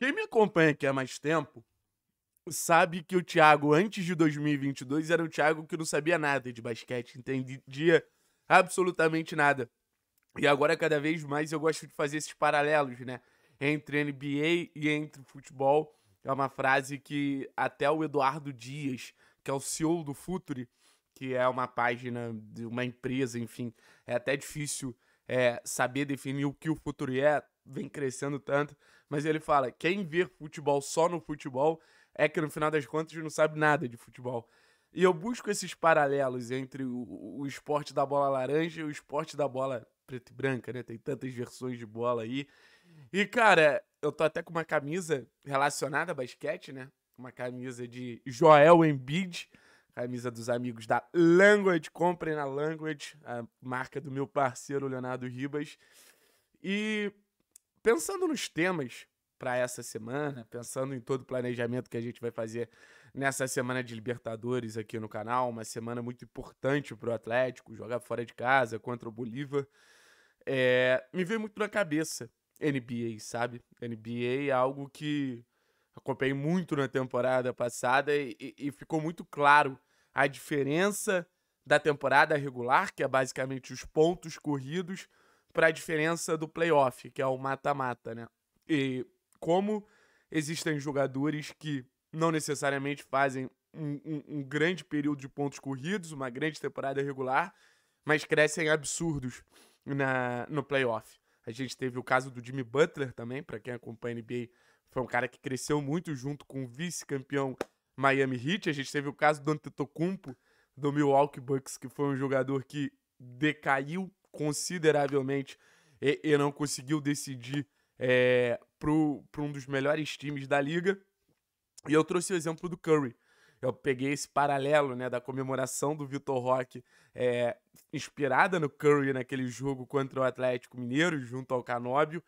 Quem me acompanha aqui há mais tempo sabe que o Thiago, antes de 2022, era um Thiago que não sabia nada de basquete, entendia absolutamente nada. E agora, cada vez mais, eu gosto de fazer esses paralelos, né? Entre NBA e entre futebol. É uma frase que até o Eduardo Dias, que é o CEO do Futuri, que é uma página de uma empresa, enfim, é até difícil é, saber definir o que o Futuri é, vem crescendo tanto, mas ele fala: quem vê futebol só no futebol é que no final das contas não sabe nada de futebol. E eu busco esses paralelos entre o, o esporte da bola laranja e o esporte da bola preta e branca, né? Tem tantas versões de bola aí. E, cara, eu tô até com uma camisa relacionada a basquete, né? Uma camisa de Joel Embiid, camisa dos amigos da Language. Comprem na Language, a marca do meu parceiro Leonardo Ribas. E pensando nos temas para essa semana, pensando em todo o planejamento que a gente vai fazer nessa semana de Libertadores aqui no canal, uma semana muito importante para o Atlético, jogar fora de casa contra o Bolívar, é, me veio muito na cabeça NBA, sabe? NBA é algo que acompanhei muito na temporada passada e, e ficou muito claro a diferença da temporada regular, que é basicamente os pontos corridos, para a diferença do playoff, que é o mata-mata, né? E como existem jogadores que não necessariamente fazem um, um, um, grande período de pontos corridos, uma grande temporada regular, mas crescem absurdos na, no playoff. A gente teve o caso do Jimmy Butler também, para quem acompanha a NBA, foi um cara que cresceu muito junto com o vice-campeão Miami Heat. A gente teve o caso do Antetokounmpo, do Milwaukee Bucks, que foi um jogador que decaiu consideravelmente e, e não conseguiu decidir é, para um dos melhores times da liga. E eu trouxe o exemplo do Curry. Eu peguei esse paralelo né, da comemoração do Vitor Roque, é, inspirada no Curry naquele jogo contra o Atlético Mineiro, junto ao Canóbio,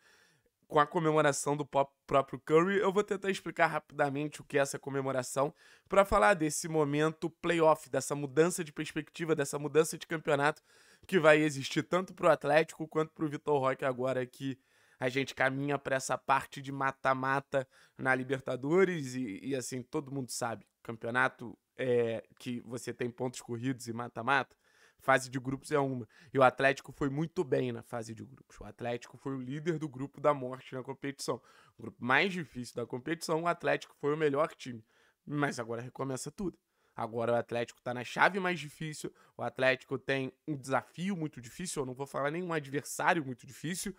com a comemoração do próprio Curry. Eu vou tentar explicar rapidamente o que é essa comemoração para falar desse momento playoff, dessa mudança de perspectiva, dessa mudança de campeonato que vai existir tanto para o Atlético quanto para o Vitor Roque agora que a gente caminha para essa parte de mata-mata na Libertadores e, e, assim todo mundo sabe, campeonato é que você tem pontos corridos e mata-mata, fase de grupos é uma. E o Atlético foi muito bem na fase de grupos. O Atlético foi o líder do grupo da morte na competição. O grupo mais difícil da competição, o Atlético foi o melhor time. Mas agora recomeça tudo. Agora o Atlético está na chave mais difícil. O Atlético tem um desafio muito difícil. Eu não vou falar nenhum adversário muito difícil.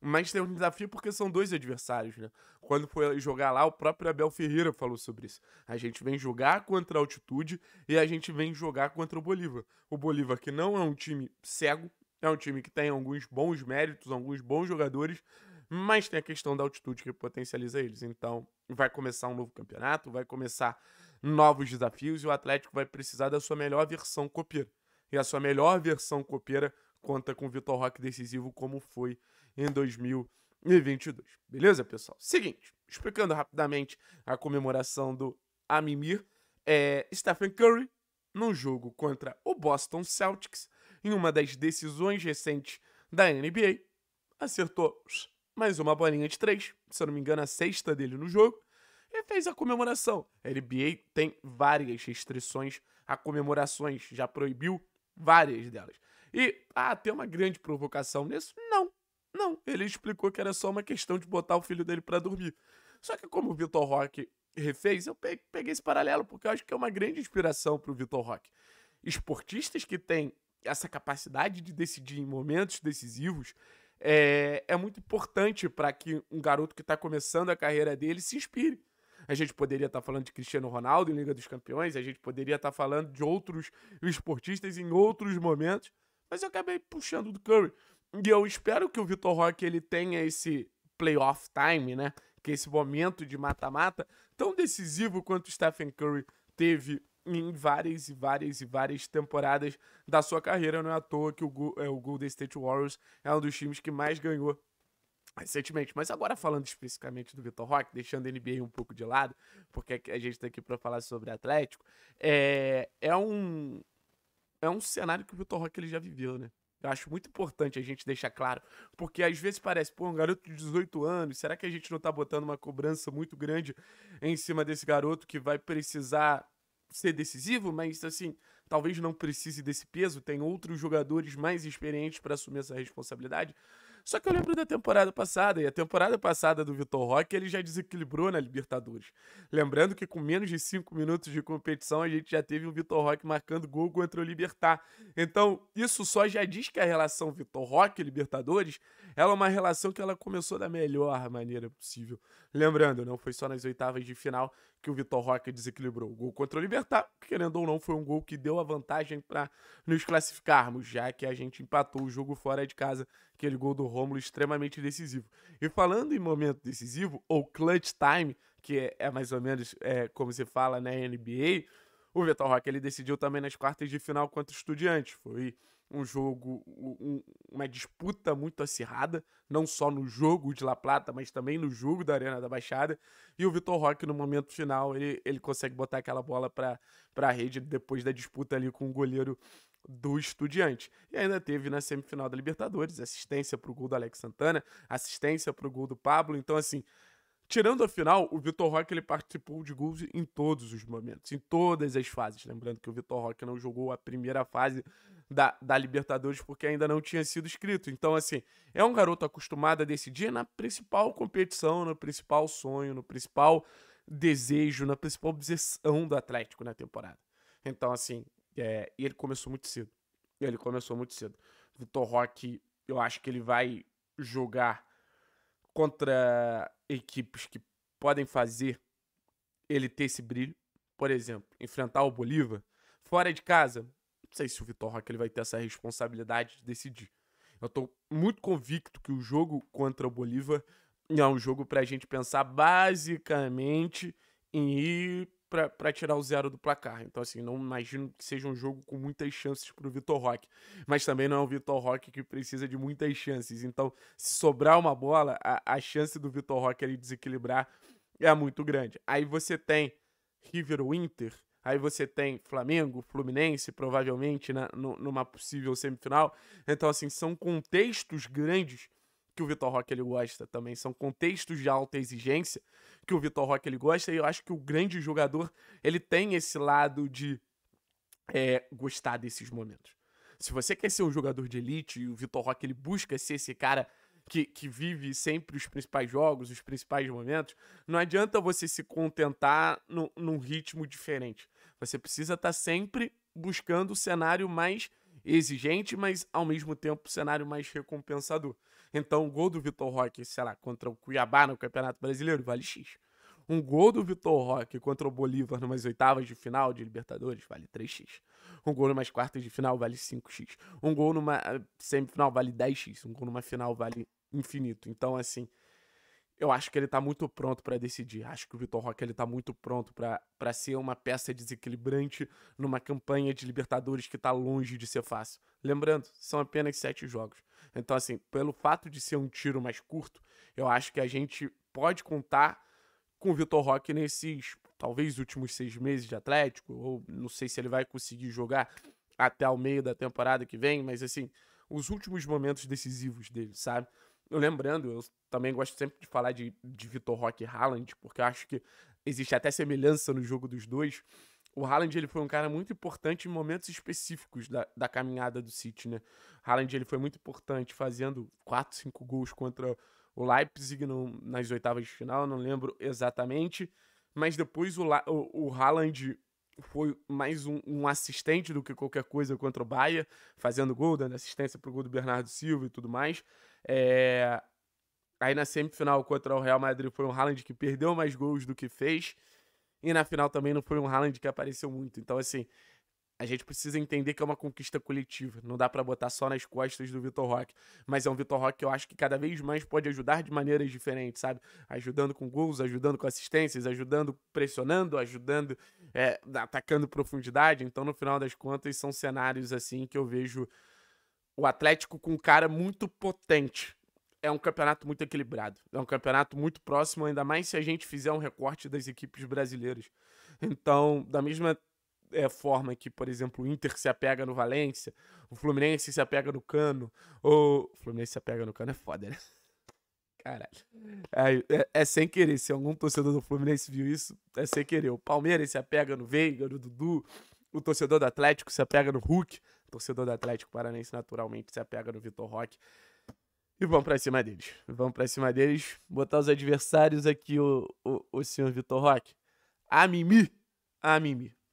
Mas tem um desafio porque são dois adversários, né? Quando foi jogar lá, o próprio Abel Ferreira falou sobre isso. A gente vem jogar contra a altitude e a gente vem jogar contra o Bolívar. O Bolívar, que não é um time cego, é um time que tem alguns bons méritos, alguns bons jogadores, mas tem a questão da altitude que potencializa eles. Então, vai começar um novo campeonato, vai começar novos desafios e o Atlético vai precisar da sua melhor versão copeira. E a sua melhor versão copeira conta com o Vitor Roque decisivo, como foi em 2022. Beleza, pessoal? Seguinte, explicando rapidamente a comemoração do Amimir, é, Stephen Curry, num jogo contra o Boston Celtics, em uma das decisões recentes da NBA, acertou mais uma bolinha de três, se eu não me engano, a sexta dele no jogo, fez a comemoração? A NBA tem várias restrições a comemorações, já proibiu várias delas. E, ah, tem uma grande provocação nisso? Não, não. Ele explicou que era só uma questão de botar o filho dele para dormir. Só que como o Vitor Roque refez, eu peguei esse paralelo, porque eu acho que é uma grande inspiração para o Vitor Roque. Esportistas que têm essa capacidade de decidir em momentos decisivos é, é muito importante para que um garoto que está começando a carreira dele se inspire. A gente poderia estar tá falando de Cristiano Ronaldo em Liga dos Campeões, a gente poderia estar tá falando de outros esportistas em outros momentos, mas eu acabei puxando do Curry. E eu espero que o Vitor Roque ele tenha esse playoff time, né? Que é esse momento de mata-mata tão decisivo quanto o Stephen Curry teve em várias e várias e várias temporadas da sua carreira. Não é à toa que o, é, o Golden State Warriors é um dos times que mais ganhou recentemente. Mas agora falando especificamente do Vitor Roque, deixando a NBA um pouco de lado, porque a gente está aqui para falar sobre Atlético, é, é um é um cenário que o Vitor Roque ele já viveu, né? Eu acho muito importante a gente deixar claro, porque às vezes parece, pô, um garoto de 18 anos, será que a gente não tá botando uma cobrança muito grande em cima desse garoto que vai precisar ser decisivo, mas assim, talvez não precise desse peso, tem outros jogadores mais experientes para assumir essa responsabilidade. Só que eu lembro da temporada passada, e a temporada passada do Vitor Roque ele já desequilibrou na Libertadores. Lembrando que com menos de cinco minutos de competição a gente já teve um Vitor Roque marcando gol contra o Libertar. Então, isso só já diz que a relação Vitor Roque Libertadores, é uma relação que ela começou da melhor maneira possível. Lembrando, não foi só nas oitavas de final que o Vitor Roque desequilibrou o gol contra o Libertar, querendo ou não, foi um gol que deu a vantagem para nos classificarmos, já que a gente empatou o jogo fora de casa aquele gol do Rômulo extremamente decisivo. E falando em momento decisivo, ou clutch time, que é, é mais ou menos é, como se fala na né, NBA, o Vitor Roque ele decidiu também nas quartas de final contra o Estudiante. Foi um jogo, um, uma disputa muito acirrada, não só no jogo de La Plata, mas também no jogo da Arena da Baixada. E o Vitor Roque, no momento final, ele, ele consegue botar aquela bola para a rede depois da disputa ali com o goleiro do Estudiante. E ainda teve na semifinal da Libertadores assistência para o gol do Alex Santana, assistência para o gol do Pablo. Então, assim, tirando a final, o Vitor Roque ele participou de gols em todos os momentos, em todas as fases. Lembrando que o Vitor Roque não jogou a primeira fase da, da Libertadores porque ainda não tinha sido inscrito. Então, assim, é um garoto acostumado a decidir na principal competição, no principal sonho, no principal desejo, na principal obsessão do Atlético na temporada. Então, assim, é, e ele começou muito cedo. Ele começou muito cedo. Vitor Roque, eu acho que ele vai jogar contra equipes que podem fazer ele ter esse brilho. Por exemplo, enfrentar o Bolívar fora de casa. Não sei se o Vitor Roque ele vai ter essa responsabilidade de decidir. Eu tô muito convicto que o jogo contra o Bolívar é um jogo para a gente pensar basicamente em ir para tirar o zero do placar. Então, assim, não imagino que seja um jogo com muitas chances para o Vitor Roque. Mas também não é um Vitor Roque que precisa de muitas chances. Então, se sobrar uma bola, a, a chance do Vitor Roque ele desequilibrar é muito grande. Aí você tem River Winter, Aí você tem Flamengo, Fluminense, provavelmente né, numa possível semifinal. Então, assim, são contextos grandes que o Vitor Roque ele gosta também. São contextos de alta exigência que o Vitor Roque ele gosta. E eu acho que o grande jogador ele tem esse lado de é, gostar desses momentos. Se você quer ser um jogador de elite, e o Vitor Roque ele busca ser esse cara que, que, vive sempre os principais jogos, os principais momentos, não adianta você se contentar no, num ritmo diferente. Você precisa estar tá sempre buscando o cenário mais exigente, mas ao mesmo tempo o cenário mais recompensador. Então, o gol do Vitor Roque, sei lá, contra o Cuiabá no Campeonato Brasileiro vale X. Um gol do Vitor Roque contra o Bolívar numas oitavas de final de Libertadores vale 3x. Um gol numas quartas de final vale 5x. Um gol numa eh, semifinal vale 10x. Um gol numa final vale infinito. Então, assim, eu acho que ele tá muito pronto para decidir. Acho que o Vitor Roque ele tá muito pronto para ser uma peça desequilibrante numa campanha de Libertadores que tá longe de ser fácil. Lembrando, são apenas sete jogos. Então, assim, pelo fato de ser um tiro mais curto, eu acho que a gente pode contar com o Vitor Roque nesses talvez últimos seis meses de Atlético, ou não sei se ele vai conseguir jogar até o meio da temporada que vem, mas assim, os últimos momentos decisivos dele, sabe? lembrando, eu também gosto sempre de falar de, de Vitor Roque e Haaland, porque eu acho que existe até semelhança no jogo dos dois. O Haaland ele foi um cara muito importante em momentos específicos da, da caminhada do City, né? Haaland ele foi muito importante fazendo 4, 5 gols contra o Leipzig no, nas oitavas de final, não lembro exatamente. Mas depois o, o, o Haaland foi mais um, um, assistente do que qualquer coisa contra o Bahia, fazendo gol, dando assistência para o gol do Bernardo Silva e tudo mais. É... Aí na semifinal contra o Real Madrid foi um Haaland que perdeu mais gols do que fez. E na final também não foi um Haaland que apareceu muito. Então, assim, a gente precisa entender que é uma conquista coletiva. Não dá para botar só nas costas do Vitor Roque. Mas é um Vitor Roque que eu acho que cada vez mais pode ajudar de maneiras diferentes, sabe? Ajudando com gols, ajudando com assistências, ajudando pressionando, ajudando é, atacando profundidade. Então, no final das contas, são cenários assim que eu vejo o Atlético com um cara muito potente. É um campeonato muito equilibrado. É um campeonato muito próximo, ainda mais se a gente fizer um recorte das equipes brasileiras. Então, da mesma é, forma que, por exemplo, o Inter se apega no Valência, o Fluminense se apega no Cano, ou. O Fluminense se apega no Cano é foda, né? Caralho. É, é, é, sem querer. Se algum torcedor do Fluminense viu isso, é sem querer. O Palmeiras se apega no Veiga, no Dudu. O torcedor do Atlético se apega no Hulk. O torcedor do Atlético Paranense, naturalmente, se apega no Vitor Roque. E vamos pra cima deles. Vamos pra cima deles. Botar os adversários aqui, o, o, o senhor Vitor Roque. A Mimi. A Mimi.